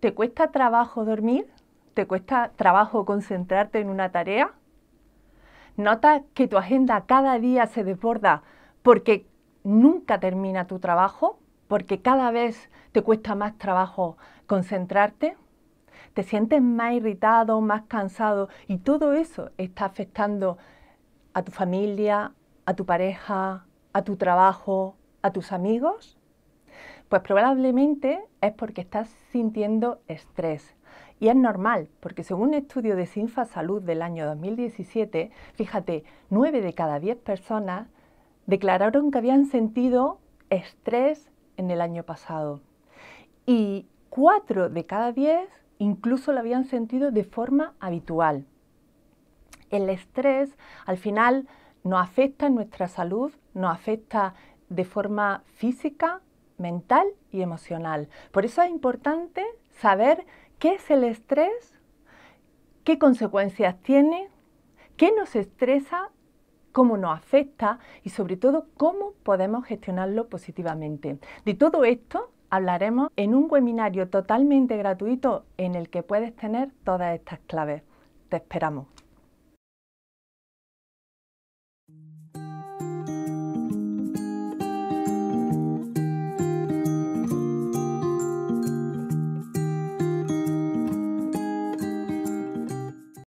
¿Te cuesta trabajo dormir? ¿Te cuesta trabajo concentrarte en una tarea? ¿Notas que tu agenda cada día se desborda porque nunca termina tu trabajo? ¿Porque cada vez te cuesta más trabajo concentrarte? ¿Te sientes más irritado, más cansado? Y todo eso está afectando a tu familia, a tu pareja, a tu trabajo, a tus amigos? Pues probablemente es porque estás sintiendo estrés. Y es normal, porque según un estudio de Sinfa Salud del año 2017, fíjate, 9 de cada 10 personas declararon que habían sentido estrés en el año pasado. Y 4 de cada 10 incluso lo habían sentido de forma habitual. El estrés al final nos afecta en nuestra salud, nos afecta de forma física, mental y emocional. Por eso es importante saber qué es el estrés, qué consecuencias tiene, qué nos estresa, cómo nos afecta y sobre todo cómo podemos gestionarlo positivamente. De todo esto hablaremos en un webinario totalmente gratuito en el que puedes tener todas estas claves. Te esperamos.